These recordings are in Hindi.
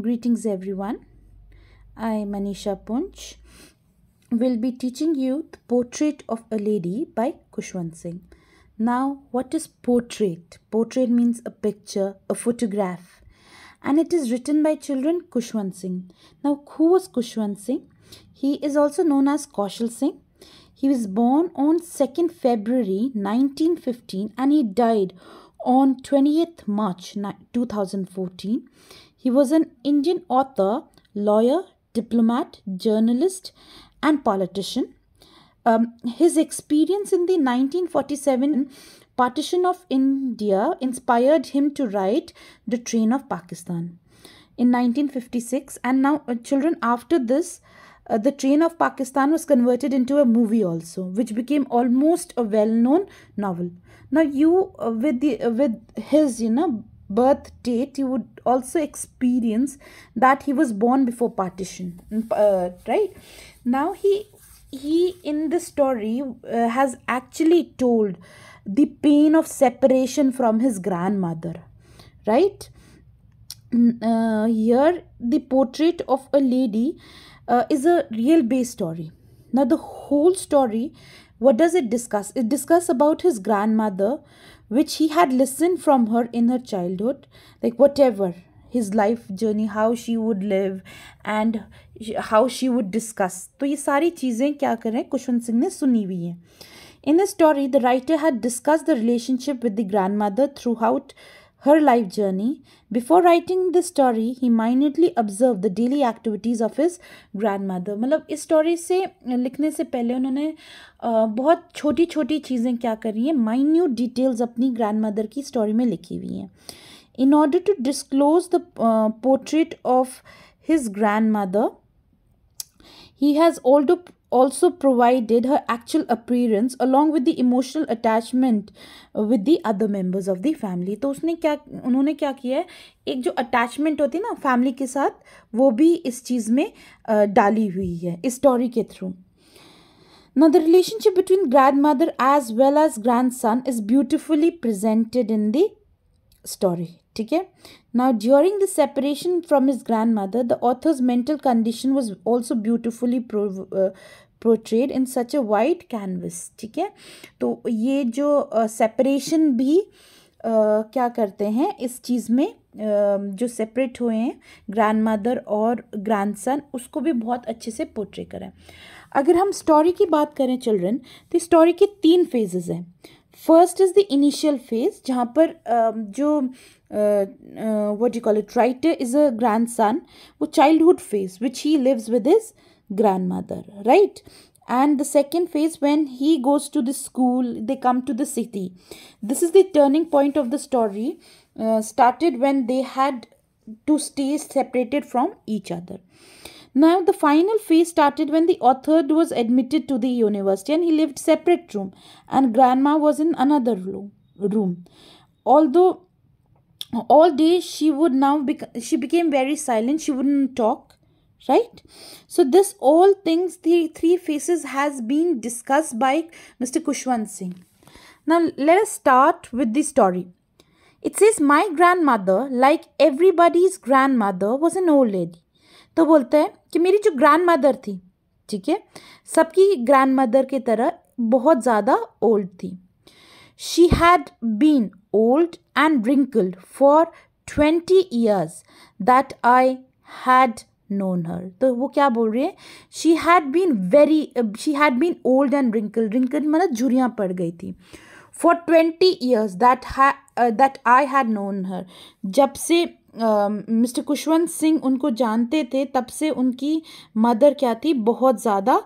Greetings everyone. I am Manisha Punch. will be teaching you the Portrait of a Lady by Kushwant Singh. Now what is portrait? Portrait means a picture, a photograph. And it is written by children Kushwant Singh. Now who was Kushwant Singh? He is also known as Kaushal Singh. He was born on 2nd February 1915 and he died on 20th March 2014. He was an Indian author, lawyer, diplomat, journalist, and politician. Um, his experience in the 1947 partition of India inspired him to write The Train of Pakistan in 1956. And now, uh, children, after this, uh, the train of pakistan was converted into a movie also which became almost a well known novel now you uh, with the uh, with his you know birth date you would also experience that he was born before partition mm, uh, right now he he in the story uh, has actually told the pain of separation from his grandmother right uh, here the portrait of a lady uh, is a real base story now the whole story what does it discuss it discuss about his grandmother which he had listened from her in her childhood like whatever his life journey how she would live and how she would discuss तो ये सारी चीज़ें क्या करें कुशवंत सिंह ने सुनी हुई In the story, the writer had discussed the relationship with the grandmother throughout her life journey. Before writing this story, he minutely observed the daily activities of his grandmother. मतलब इस story से लिखने से पहले उन्होंने बहुत छोटी छोटी चीज़ें क्या करी हैं माइन्यूट डिटेल्स अपनी ग्रैंडमदर की स्टोरी में लिखी हुई हैं in order to disclose the portrait of his grandmother he has also also provided her actual appearance along with the emotional attachment with the other members of the family तो उसने क्या उन्होंने क्या किया है एक जो अटैचमेंट होती है ना फैमिली के साथ वो भी इस चीज़ में डाली हुई है इस स्टोरी के through Now, the relationship between grandmother as well as grandson is beautifully presented in the story. ठीक है now during the separation from his grandmother the author's mental condition was also beautifully portrayed in such a white canvas ठीक है तो ये जो सेपरेशन uh, भी Uh, क्या करते हैं इस चीज़ में uh, जो सेपरेट हुए हैं ग्रैंड मदर और ग्रैंड सन उसको भी बहुत अच्छे से पोर्ट्रे करें अगर हम स्टोरी की बात करें चिल्ड्रन तो स्टोरी के तीन फेजेस हैं first is the initial phase जहाँ पर uh, जो Uh, uh, what do you call it writer is a grandson who childhood phase which he lives with his grandmother right and the second phase when he goes to the school they come to the city this is the turning point of the story uh, started when they had to stay separated from each other now the final phase started when the author was admitted to the university and he lived separate room and grandma was in another room room although all day she would now be she became very silent she wouldn't talk right so this all things the three faces has been discussed by mr kushwan singh now let us start with the story it says my grandmother like everybody's grandmother was an old lady तो बोलते हैं कि मेरी जो ग्रैंड मदर थी ठीक है सबकी ग्रैंड मदर की तरह बहुत ज़्यादा ओल्ड थी She had been old and wrinkled for twenty years that I had known her तो वो क्या बोल रही है she had been very she had been old and wrinkle wrinkle मतलब झुरियाँ पड़ गई थी for twenty years that that I had known her जब से मिस्टर कुशवंत सिंह उनको जानते थे तब से उनकी मदर क्या थी बहुत ज़्यादा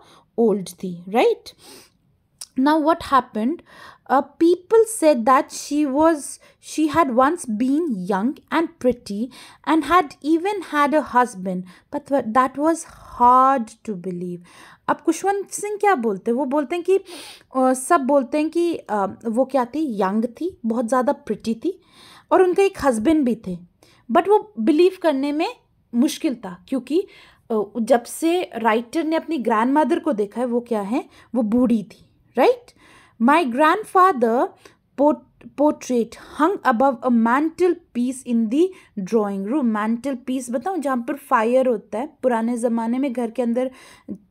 ओल्ड थी right now what happened uh, people said that she was she had once been young and pretty and had even had a husband but that was hard to believe अब कुशवंत सिंह क्या बोलते हैं वो बोलते हैं कि uh, सब बोलते हैं कि uh, वो क्या थी यंग थी बहुत ज़्यादा प्रिटी थी और उनके एक हस्बैंड भी थे बट वो बिलीव करने में मुश्किल था क्योंकि uh, जब से राइटर ने अपनी ग्रैंड मदर को देखा है वो क्या है वो बूढ़ी थी right My grandfather put above a mantelpiece in the drawing room mantelpiece बताऊँ जहाँ पर फायर होता है पुराने ज़माने में घर के अंदर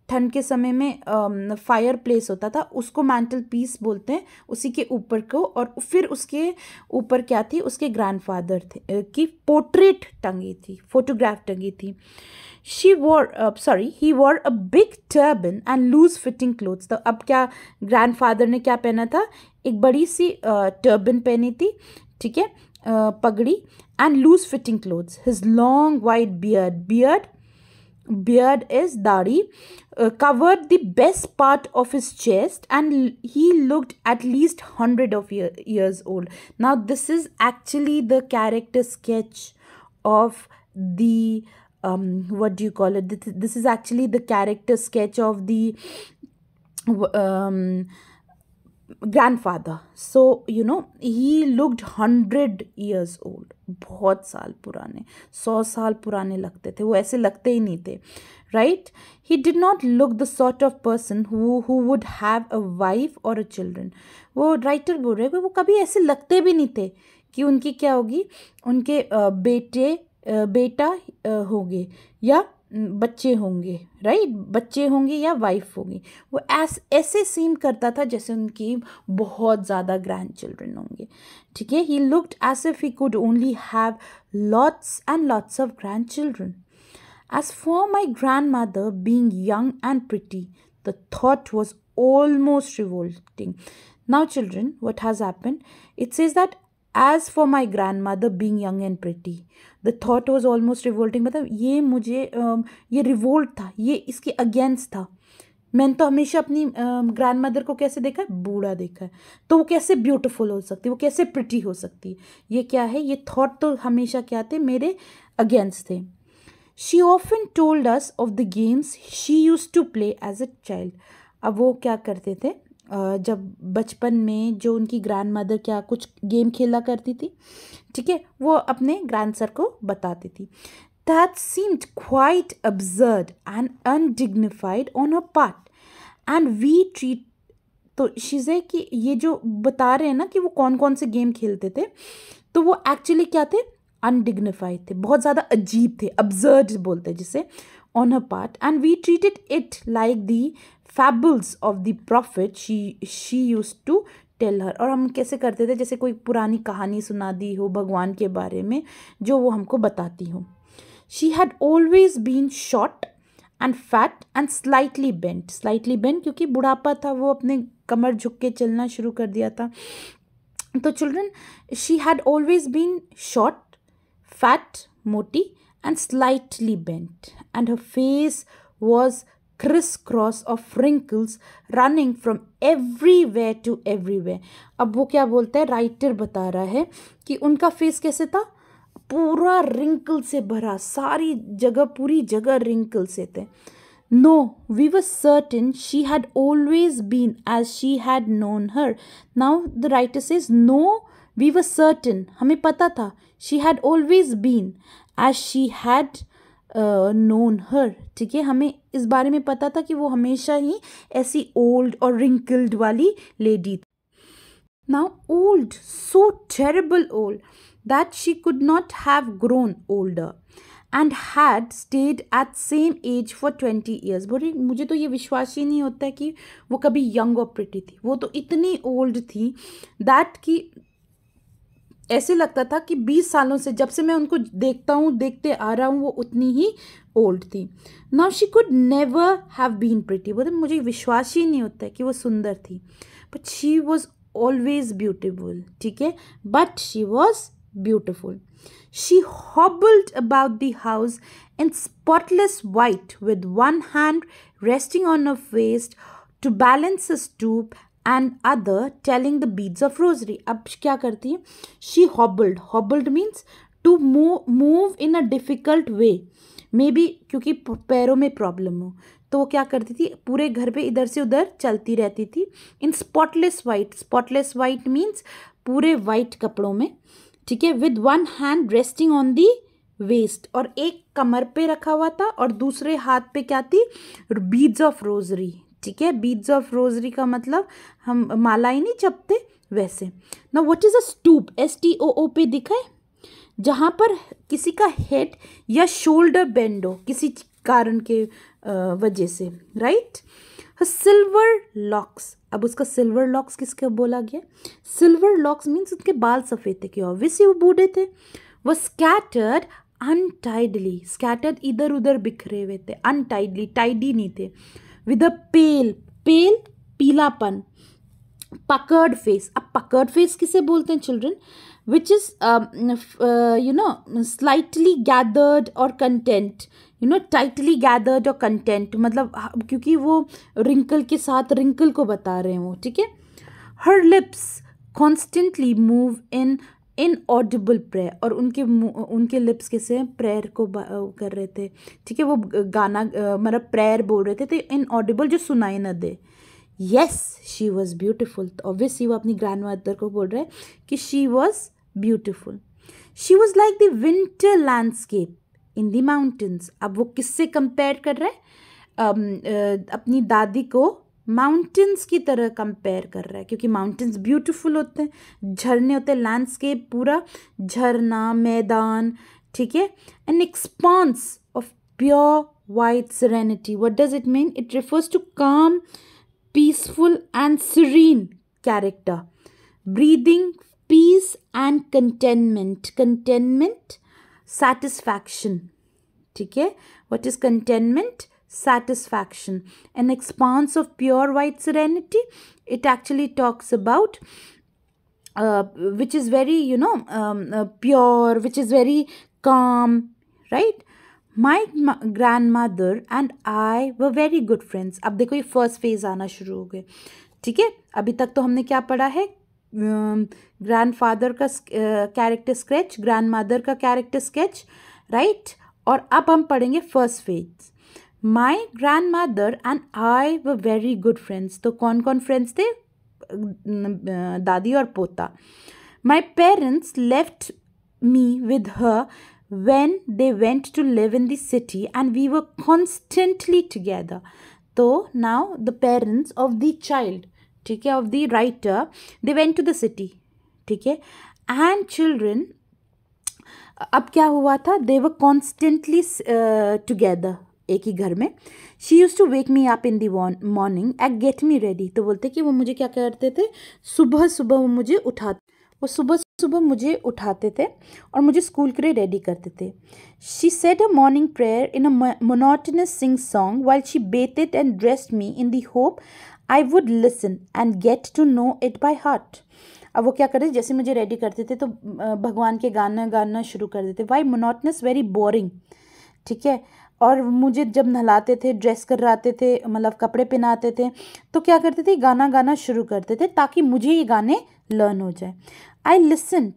ठंड के समय में फायर um, प्लेस होता था उसको मैंटल पीस बोलते हैं उसी के ऊपर को और फिर उसके ऊपर क्या थी उसके ग्रैंड फादर थे की पोर्ट्रेट टंगी थी फोटोग्राफ टंगी थी She wore, uh, sorry, he wore a big turban and loose fitting clothes. The, ab, kya grandfather ne kya पहना tha? एक बड़ी सी टर्बन uh, turban पहनी thi, ठीक है uh, पगड़ी and loose fitting clothes his long white beard is dahi uh, covered the best part of his chest and he looked at least 100 of year years old now this is actually the character sketch of the um, what do you call it this, this is actually the character sketch of the um, grandfather so you know he looked hundred years old बहुत साल पुराने सौ साल पुराने लगते थे वो ऐसे लगते ही नहीं थे right he did not look the sort of person who who would have a wife or a children वो writer बोल रहे हैं वो कभी ऐसे लगते भी नहीं थे कि उनकी क्या होगी उनके बेटे बेटा होंगे या बच्चे होंगे राइट बच्चे होंगे या वाइफ होंगी वो ऐस ऐसे सीम करता था जैसे उनकी बहुत ज़्यादा ग्रैंड चिल्ड्रन होंगे ठीक है he looked as if he could only have lots and lots of grandchildren as for my grandmother being young and pretty the thought was almost revolting now children what has happen it's is that as for my grandmother being young and pretty the thought was almost revolting मतलब ये मुझे um, ये रिवोल्ट था ये इसके अगेंस्ट था मैंने तो हमेशा अपनी ग्रैंड um, मदर को कैसे देखा है बूढ़ा देखा है तो वो कैसे ब्यूटिफुल हो सकती है वो कैसे प्रिटी हो सकती है ये क्या है ये थॉट तो हमेशा क्या थे मेरे अगेंस्ट थे she often told us of the games she used to play as a child अब वो क्या करते थे जब बचपन में जो उनकी ग्रैंड मदर क्या कुछ गेम खेला करती थी ठीक है वो अपने ग्रैंड सर को बताती थी that seemed quite absurd and undignified on a part and we treat तो शीज़े कि ये जो बता रहे हैं ना कि वो कौन कौन से गेम खेलते थे तो वो एक्चुअली क्या थे अनडिग्निफाइड थे बहुत ज़्यादा अजीब थे अब्जर्ड बोलते जिसे on a part and we treated it like the fables of the prophet she she used to tell her और हम कैसे करते थे जैसे कोई पुरानी कहानी सुना दी हो भगवान के बारे में जो वो हमको बताती हो she had always been short and fat and slightly bent slightly bent क्योंकि बुढ़ापा था वो अपने कमर झुक के चलना शुरू कर दिया था तो children she had always been short fat मोटी and slightly bent and her face was crisscross of wrinkles running from everywhere to everywhere अब वो क्या बोलता है राइटर बता रहा है कि उनका फेस कैसे था पूरा रिंकल से भरा सारी जगह पूरी जगह रिंकल से थे no we were certain she had always been as she had known her now the writer says no we were certain हमें पता था she had always been as she had known her ठीक है हमें इस बारे में पता था कि वो हमेशा ही ऐसी ओल्ड और रिंकल्ड वाली lady now old so terrible old that she could not have grown older and had stayed at same age for twenty years बोले मुझे तो ये विश्वास ही नहीं होता कि वो कभी यंग और प्रिटी थी वो तो इतनी ओल्ड थी दैट कि ऐसे लगता था कि बीस सालों से जब से मैं उनको देखता हूँ देखते आ रहा हूँ वो उतनी ही ओल्ड थी now she could never have been pretty बोलते मुझे विश्वास ही नहीं होता है कि वो सुंदर थी but she was always beautiful ठीक है but she was beautiful she hobbled about the house in spotless white with one hand resting on a waist to balance a stoop and other telling the beads of rosary अब क्या करती है she hobbled hobbled means to move move in a difficult way maybe क्योंकि पैरों में प्रॉब्लम हो तो वो क्या करती थी पूरे घर पे इधर से उधर चलती रहती थी in spotless white spotless white means पूरे वाइट कपड़ों में ठीक है with one hand resting on the waist और एक कमर पे रखा हुआ था और दूसरे हाथ पे क्या थी बीड्स ऑफ रोजरी ठीक है बीड्स ऑफ रोजरी का मतलब हम मालाएं नहीं चपते वैसे ना what is a stoop S T O O पे दिखाए जहाँ पर किसी का हेड या शोल्डर बेंड हो किसी कारण के वजह से राइट सिल्वर लॉक्स अब उसका सिल्वर लॉक्स किसके बोला गया सिल्वर लॉक्स मीन्स उसके बाल सफ़ेद थे कि ऑब्वियसली वो बूढ़े थे वो स्कैटर्ड अनटाइडली स्कैटर्ड इधर उधर बिखरे हुए थे अनटाइडली टाइडी नहीं थे विद अ पेल पेल पीलापन पकर्ड फेस अब पकर्ड फेस किसे बोलते हैं children which is you know slightly gathered और content you know tightly gathered और कंटेंट मतलब क्योंकि वो रिंकल के साथ रिंकल को बता रहे हैं वो ठीक है her lips constantly move in inaudible prayer और उनके उनके लिप्स कैसे प्रेयर को कर रहे थे ठीक है वो गाना मतलब प्रेयर बोल रहे थे तो इनऑडिबल जो सुनाई ना दे येस शी वॉज़ ब्यूटिफुल तो ऑब्वियसली वो अपनी ग्रैंड मदर को बोल रहे हैं कि she was beautiful she was like the winter landscape in the mountains अब वो किससे कंपेयर कर रहे हैं अपनी दादी को माउंटेंस की तरह कंपेयर कर रहा है क्योंकि माउंटेंस ब्यूटीफुल होते हैं झरने होते हैं लैंडस्केप पूरा झरना मैदान ठीक है an expanse of pure white serenity what does it mean it refers to calm peaceful and serene character breathing peace and contentment contentment satisfaction ठीक है what is contentment satisfaction, an expanse of pure white serenity. It actually talks about uh, which is very, you know, um, uh, pure, which is very calm, right? my grandmother and i were very good friends ab dekho ye first phase aana shuru ho gaya theek hai abhi tak to humne kya padha hai grandfather का कैरेक्टर स्केच ग्रैंड मदर का कैरेक्टर स्केच राइट और अब हम पढ़ेंगे first phase My grandmother and I were very good friends. So, कौन कौन friends they? दादी और पोता My parents left me with her when they went to live in the city and we were constantly together. So now the parents of the child, ठीक है, of the writer, they went to the city, ठीक है, and children, अब क्या हुआ था? They were constantly together. एक ही घर में she used to wake me up in the morning at get me ready तो बोलते कि वो मुझे क्या करते थे सुबह सुबह वो मुझे उठाते वो सुबह सुबह मुझे उठाते थे और मुझे स्कूल के लिए रेडी करते थे she said a morning prayer in a monotonous sing song while she bathed and dressed me in the hope I would listen and get to know it by heart अब वो क्या करते जैसे मुझे रेडी करते थे तो भगवान के गाना गाना शुरू कर देते वाई मोनोटनस वेरी बोरिंग ठीक है और मुझे जब नहलाते थे ड्रेस कराते थे मतलब कपड़े पहनाते थे तो क्या करते थे गाना गाना शुरू करते थे ताकि मुझे ये गाने लर्न हो जाए I listen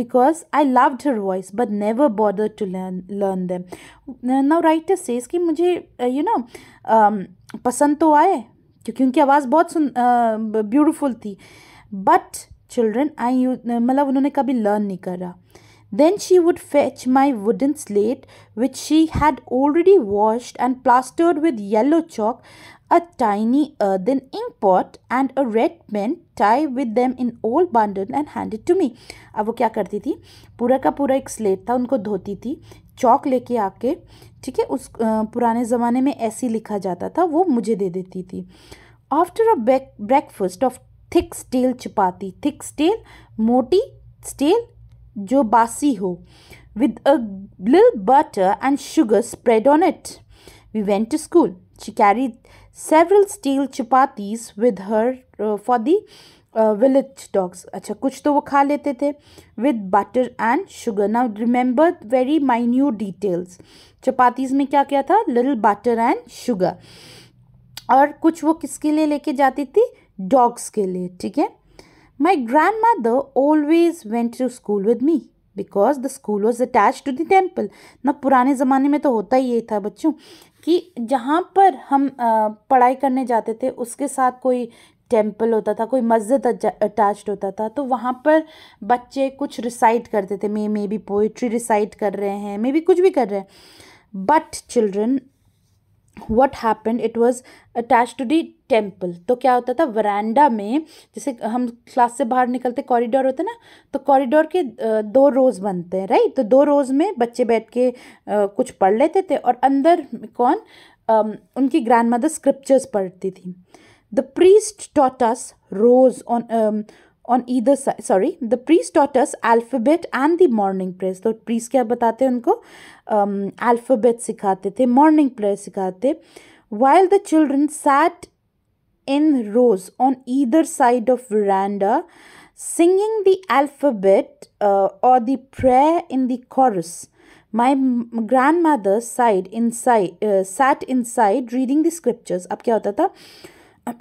because I loved her voice but never bothered to learn learn them now right says कि मुझे uh, you know um, पसंद तो आए क्योंकि उनकी आवाज़ बहुत सुन ब्यूटिफुल uh, थी बट चिल्ड्रेन आई मतलब उन्होंने कभी लर्न नहीं करा Then she would fetch my wooden slate, which she had already washed and plastered with yellow chalk, a tiny earthen inkpot and a red pen, tie with them in old bundle and hand it to me. अब वो क्या करती थी पूरा का पूरा एक स्लेट था उनको धोती थी चौक लेके आके ठीक है उस पुराने ज़माने में ऐसे लिखा जाता था वो मुझे दे देती थी after a breakfast of thick stale chapati thick stale मोटी स्टील जो बासी हो विद अ लिल butter and sugar spread on it we went to school she carry several stale chapatis with her for the village dogs अच्छा कुछ तो वो खा लेते थे with butter and sugar now remember very minute details chapatis में क्या क्या था लिल बटर एंड शुगर और कुछ वो किसके लिए लेके जाती थी डॉग्स के लिए ठीक है My grandmother always went to school with me because the school was attach to the temple ना पुराने ज़माने में तो होता ही ये था बच्चों कि जहाँ पर हम पढ़ाई करने जाते थे उसके साथ कोई टेम्पल होता था कोई मस्जिद अटैच होता था तो वहाँ पर बच्चे कुछ रिसाइट करते थे may maybe poetry recite कर रहे हैं मे बी कुछ भी कर रहे हैं but children what happen it was attach to the temple तो क्या होता था वरेंडा में जैसे हम क्लास से बाहर निकलते कॉरिडोर होते ना तो कॉरिडोर के दो रोज़ बनते हैं राइट तो दो रोज़ में बच्चे बैठ के कुछ पढ़ लेते थे और अंदर कौन उनकी ग्रैंड मदर स्क्रिप्चर्स पढ़ती थी the priest taught us rows on on either side sorry the priest taught us alphabet and the morning prayers so priest kya batate unko alphabet sikhate the morning prayer sikhate while the children sat in rows on either side of veranda singing the alphabet uh, or the prayer in the chorus my grandmother side inside uh, sat inside reading the scriptures ab kya hota tha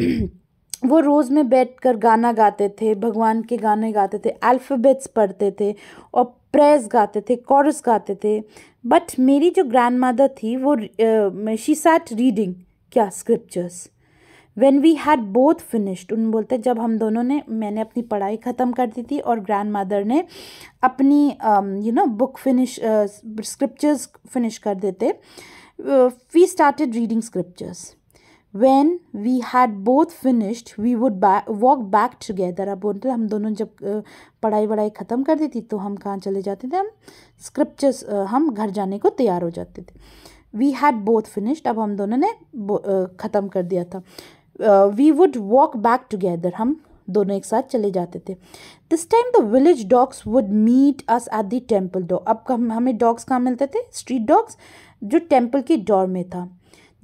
वो रोज़ में बैठ कर गाना गाते थे भगवान के गाने गाते थे अल्फ़ाबेट्स पढ़ते थे और प्रेस गाते थे कॉरस गाते थे बट मेरी जो ग्रैंड मदर थी वो शी सैट रीडिंग क्या scriptures when we had both finished उन बोलते जब हम दोनों ने मैंने अपनी पढ़ाई ख़त्म कर दी थी और ग्रैंड मदर ने अपनी you know book finish scriptures finish कर देते we started reading scriptures when we had both finished we would walk back together अब बोलते हम दोनों जब पढ़ाई वढ़ाई ख़त्म कर दी थी तो हम कहाँ चले जाते थे हम स्क्रिप्चर्स हम घर जाने को तैयार हो जाते थे वी हैड बोथ फिनिश्ड अब हम दोनों ने ख़त्म कर दिया था we would walk back together हम दोनों एक साथ चले जाते थे this time the village dogs would meet us at the temple dog अब हमें डॉग्स कहाँ मिलते थे स्ट्रीट डॉग्स जो टेम्पल की डोर में था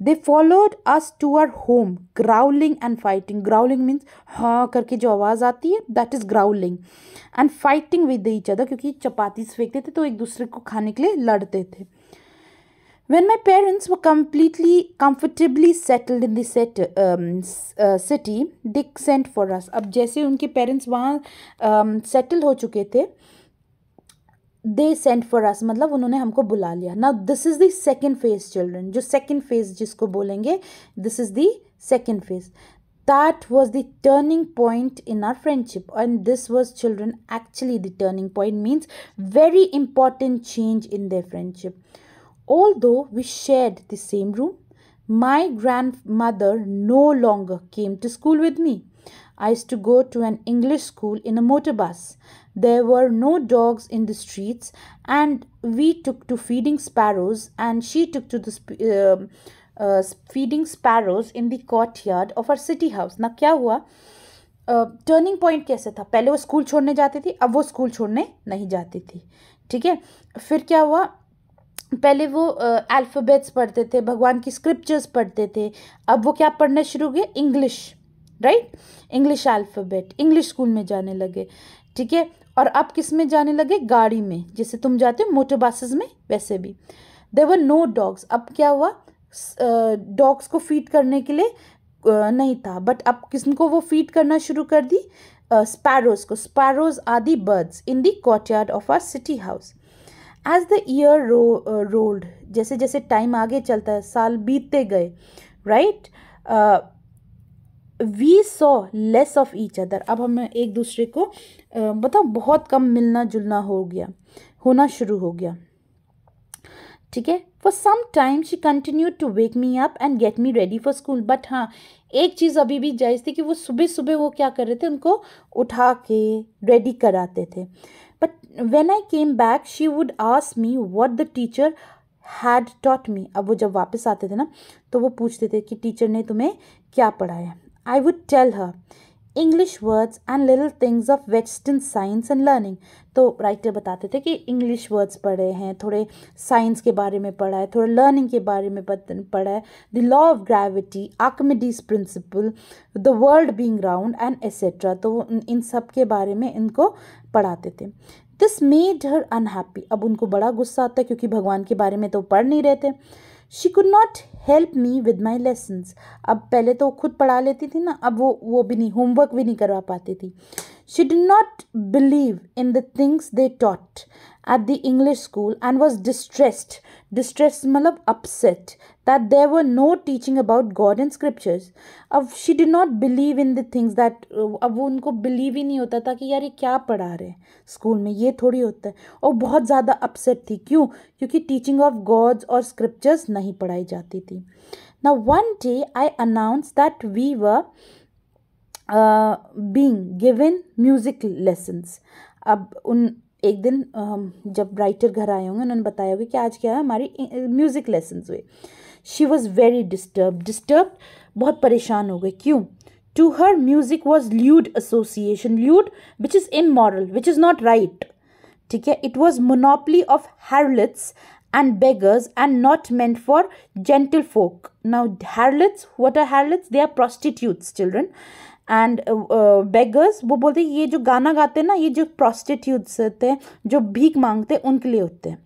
they followed us to our home growling and fighting growling means हाँ करके जो आवाज़ आती है that is growling and fighting with each other क्योंकि चपाती फेंकते थे तो एक दूसरे को खाने के लिए लड़ते थे when my parents were completely comfortably settled in the city दिक सेंट फॉर they अब जैसे उनके पेरेंट्स वहाँ सेटल um, हो चुके थे दे सेंट फॉर अस मतलब उन्होंने हमको बुला लिया ना this is the second phase children जो सेकेंड फेज जिसको बोलेंगे this is the second phase that was the turning point in our friendship and this was children actually the turning point means very important change in the friendship although we share the same room My grandmother no longer came to school with me. I used to go to an English school in a motor bus. There were no dogs in the streets, and we took to feeding sparrows, and she took to the um, uh, uh, feeding sparrows in the courtyard of our city house. Now, kya हुआ टर्निंग uh, point? पॉइंट कैसे था पहले वो स्कूल छोड़ने जाती थी अब वो स्कूल छोड़ने नहीं जाती थी ठीक है फिर क्या हुआ पहले वो अल्फ़ाबेट्स पढ़ते थे भगवान की स्क्रिप्चर्स पढ़ते थे अब वो क्या पढ़ना शुरू किए English right English alphabet English school में जाने लगे ठीक है और अब किस में जाने लगे गाड़ी में जैसे तुम जाते हो मोटर बसेस में वैसे भी देवर नो डॉग्स अब क्या हुआ डॉग्स को फीड करने के लिए नहीं था बट अब को वो फीड करना शुरू कर दी स्पैरोज को sparrows are the birds in the courtyard of our city house as the year rolled जैसे जैसे टाइम आगे चलता है साल बीतते गए right we saw less of each other अब हम एक दूसरे को uh, बताओ बहुत कम मिलना जुलना हो गया होना शुरू हो गया ठीक है for some time she continue to wake me up and get me ready for school but हाँ एक चीज़ अभी भी जायज़ थी कि वो सुबह सुबह वो क्या कर रहे थे उनको उठा के रेडी कराते थे But when I came back, she would ask me what the teacher had taught me अब वो जब वापस आते थे ना तो वो पूछते थे कि टीचर ने तुम्हें क्या पढ़ाया I would tell her English words and little things of western science and learning तो राइटर बताते थे कि इंग्लिश वर्ड्स पढ़े हैं थोड़े साइंस के बारे में पढ़ा है थोड़ा लर्निंग के बारे में पढ़ा है the law of gravity Archimedes principle the world being round and etcetera तो इन सब के बारे में इनको पढ़ाते थे दिस मेड हर अनहैप्पी अब उनको बड़ा गुस्सा आता है क्योंकि भगवान के बारे में तो पढ़ नहीं रहते she could not help me with my lessons अब पहले तो खुद पढ़ा लेती थी ना अब वो वो भी नहीं होमवर्क भी नहीं करवा पाती थी She did not believe in the things they taught at the English school and was distressed, distressed, malab upset that there were no teaching about God and scriptures. अब she did not believe in the things that अब वो उनको believe ही नहीं होता था कि यार ये क्या पढ़ा रहे हैं स्कूल में ये थोड़ी होता है और बहुत ज़्यादा upset थी क्यों क्योंकि teaching of Gods और scriptures नहीं पढ़ाई जाती थी Now one day I announced that we were uh, being given music lessons अब उन एक दिन जब राइटर घर आए होंगे उन्होंने बताया होगा कि आज क्या है हमारी म्यूज़िक लेसन्स हुए she was very disturb disturb बहुत परेशान हो गए क्यों to her music was lewd association lewd which is immoral which is not right ठीक है it was monopoly of harlots and beggars and not meant for gentle folk. Now, harlots, what are harlots? They are prostitutes, children. And beggars uh, uh, वो बोलते हैं ये जो गाना गाते हैं ना ये जो प्रॉस्टिट्यूट्स होते हैं जो भीख मांगते हैं उनके लिए होते हैं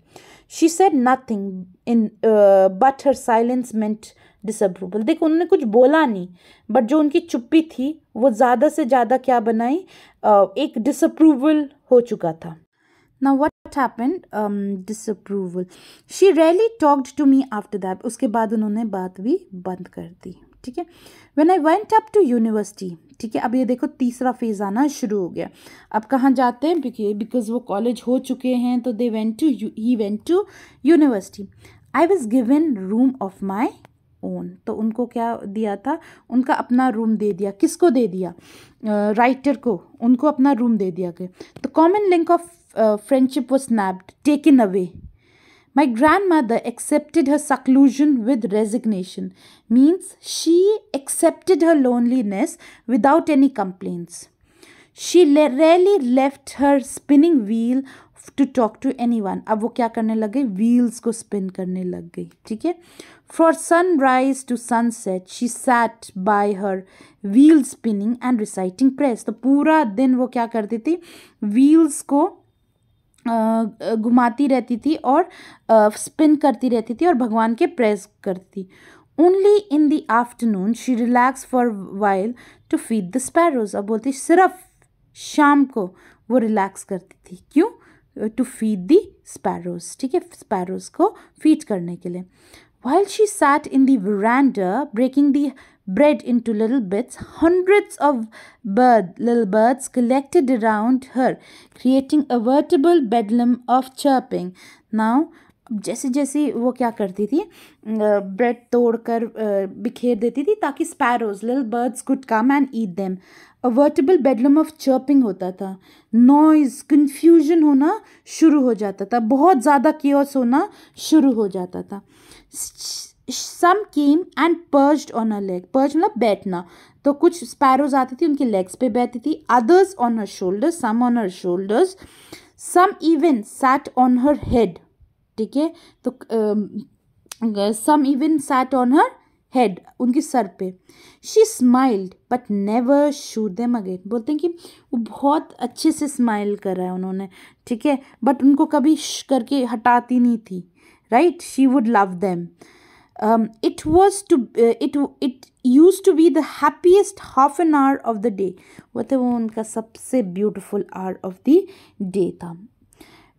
she said nothing in but her silence meant disapproval देखो उन्होंने कुछ बोला नहीं बट जो उनकी चुप्पी थी वो ज़्यादा से ज़्यादा क्या बनाई uh, एक डिसअप्रूवल हो चुका था ना what happened disapproval she rarely talked to me after that उसके बाद उन्होंने बात भी बंद कर दी ठीक है when I went up to university ठीक है अब ये देखो तीसरा फेज़ आना शुरू हो गया अब कहाँ जाते हैं क्योंकि बिकॉज वो कॉलेज हो चुके हैं तो they went to he went to university I was given room of my own तो उनको क्या दिया था उनका अपना रूम दे दिया किसको दे दिया राइटर uh, को उनको अपना रूम दे दिया गया the common link of friendship was snapped in away My grandmother accepted her seclusion with resignation, means she accepted her loneliness without any complaints. She rarely left her spinning wheel to talk to anyone. Ab wo kya karne lage? Wheels ko spin karne lag gai, For sunrise to sunset, she sat by her wheel spinning and reciting prayers. The pura din wo kya karti thi? Wheels ko घुमाती रहती थी और स्पिन करती रहती थी और भगवान के प्रेस करती थी only in the afternoon she relax for while to feed the sparrows अब बोलती सिर्फ शाम को वो रिलैक्स करती थी क्यों टू फीड दी स्पैरोज ठीक है स्पैरोज को फीड करने के लिए while she sat in the breaking the bread into little bits. Hundreds of bird, little birds collected around her, creating a veritable bedlam of chirping. Now, जैसे जैसे वो क्या करती थी ब्रेड तोड़कर बिखेर देती थी ताकि स्पैरोज लिल birds could come and eat them a veritable bedlam of chirping होता था नॉइज़ कन्फ्यूजन होना शुरू हो जाता था बहुत ज़्यादा केयर्स होना शुरू हो जाता था some came and perched on a leg perch मतलब बैठना तो कुछ स्पैरोज आती थी उनकी लेग्स पे बैठती थी others on her shoulders some on her shoulders some even sat on her head ठीक है तो some even sat on her head उनके सर पे she smiled but never shoo them again बोलते हैं कि वो बहुत अच्छे से स्माइल कर रहा है उन्होंने ठीक है बट उनको कभी करके हटाती नहीं थी right she would love them um, it was to uh, it it used to be the happiest half an hour of the day वो थे वो उनका सबसे beautiful hour of the day tha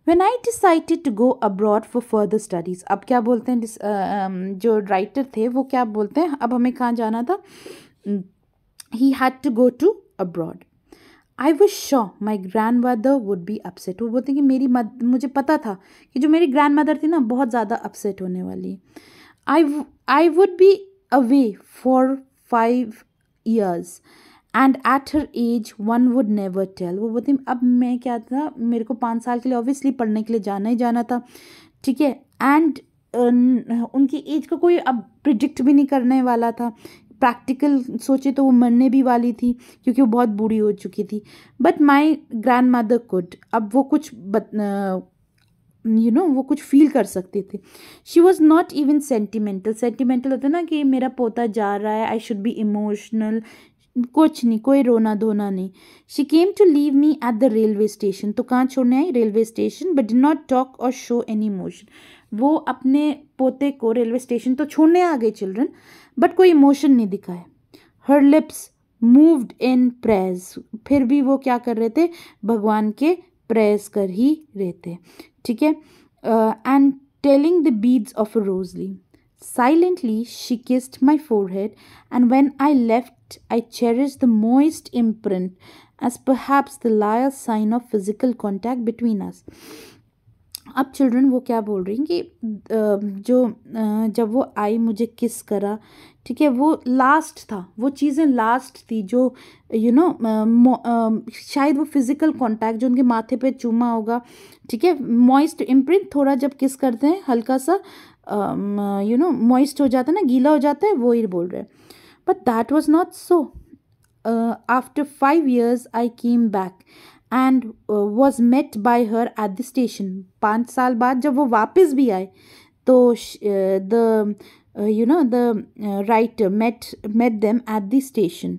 when I decided to go abroad for further studies ab अब क्या बोलते uh, um, jo writer the wo kya bolte hain ab hame kahan jana tha he had to go to abroad i was sure my grandmother would be upset wo bolte बोलते हैं कि मेरी मद मुझे पता था कि जो मेरी ग्रैंड मदर थी ना बहुत ज़्यादा upset I, I would be away for five years and at her age one would never tell वो बोलती अब मैं क्या था मेरे को पाँच साल के लिए ऑब्वियसली पढ़ने के लिए जाना ही जाना था ठीक है एंड uh, उनकी एज का को कोई अब प्रिडिक्ट भी नहीं करने वाला था प्रैक्टिकल सोचे तो वो मरने भी वाली थी क्योंकि वो बहुत बूढ़ी हो चुकी थी but my grandmother could अब वो कुछ बत, uh, यू नो वो कुछ फील कर सकते थे she was not even sentimental sentimental होता ना कि मेरा पोता जा रहा है आई शुड बी इमोशनल कुछ नहीं कोई रोना धोना नहीं she came to leave me at the railway station तो कहाँ छोड़ने आई railway station but did not talk or show any emotion वो अपने पोते को रेलवे स्टेशन तो छोड़ने आ गए चिल्ड्रन बट कोई इमोशन नहीं दिखाए her lips moved in prayers फिर भी वो क्या कर रहे थे भगवान के प्रेस कर ही रहे थे ठीक है and telling the beads of a Silently, she kissed my forehead, and when I left, I cherished the moist imprint as perhaps the last sign of physical contact between us. अब चिल्ड्रन वो क्या बोल रही हैं कि जो जब वो आई मुझे किस करा ठीक है वो लास्ट था वो चीज़ें लास्ट थी जो यू you नो know, शायद वो फिज़िकल कांटेक्ट जो उनके माथे पे चूमा होगा ठीक है मॉइस्ट इम्प्रिंट थोड़ा जब किस करते हैं हल्का सा यू नो मॉइस्ट हो जाता है ना गीला हो जाता है वो ही बोल रहे हैं but that was not so after five years I came back and was met by her at the station पाँच साल बाद जब वो वापस भी आए तो the you know the writer met met them at the station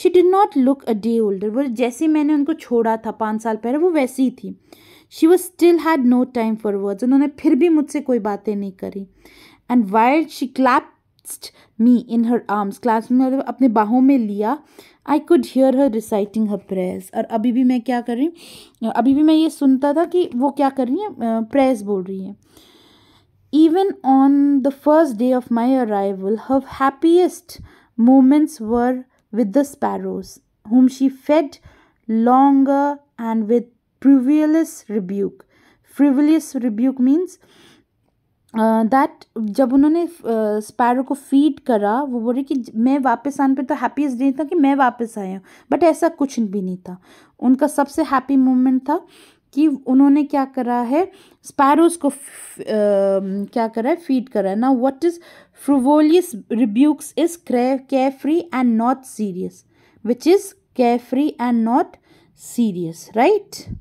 she did not look a day older वो जैसे मैंने उनको छोड़ा था पाँच साल पहले वो वैसी ही थी she was still had no time for words उन्होंने फिर भी मुझसे कोई बातें नहीं करी and while she clap clasped me in her arms class में मतलब अपने बाहों में लिया I could hear her reciting her prayers और अभी भी मैं क्या कर रही हूँ अभी भी मैं ये सुनता था कि वो क्या कर रही है प्रेस बोल रही है even on the first day of my arrival her happiest moments were with the sparrows whom she fed longer and with frivolous rebuke. Frivolous rebuke means that जब उन्होंने स्पैरो को फीड करा वो बोले कि मैं वापस आने पे तो हैप्पीस्ट डे था कि मैं वापस आया हूँ बट ऐसा कुछ भी नहीं था उनका सबसे हैप्पी मोमेंट था कि उन्होंने क्या करा है स्पैरोज को क्या करा है फीड करा है ना what is frivolous rebukes is carefree and not serious which is carefree and not serious right